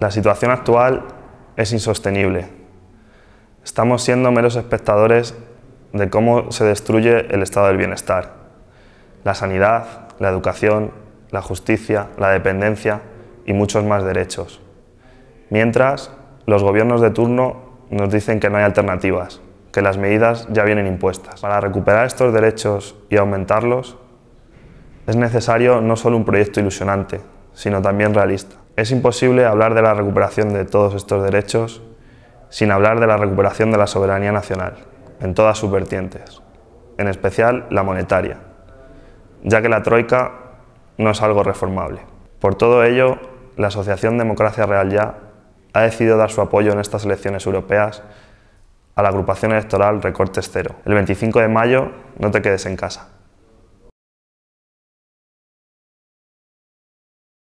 La situación actual es insostenible. Estamos siendo meros espectadores de cómo se destruye el estado del bienestar. La sanidad, la educación, la justicia, la dependencia y muchos más derechos. Mientras, los gobiernos de turno nos dicen que no hay alternativas, que las medidas ya vienen impuestas. Para recuperar estos derechos y aumentarlos, es necesario no solo un proyecto ilusionante, sino también realista. Es imposible hablar de la recuperación de todos estos derechos sin hablar de la recuperación de la soberanía nacional, en todas sus vertientes, en especial la monetaria, ya que la Troika no es algo reformable. Por todo ello, la Asociación Democracia Real Ya ha decidido dar su apoyo en estas elecciones europeas a la agrupación electoral Recortes Cero. El 25 de mayo no te quedes en casa.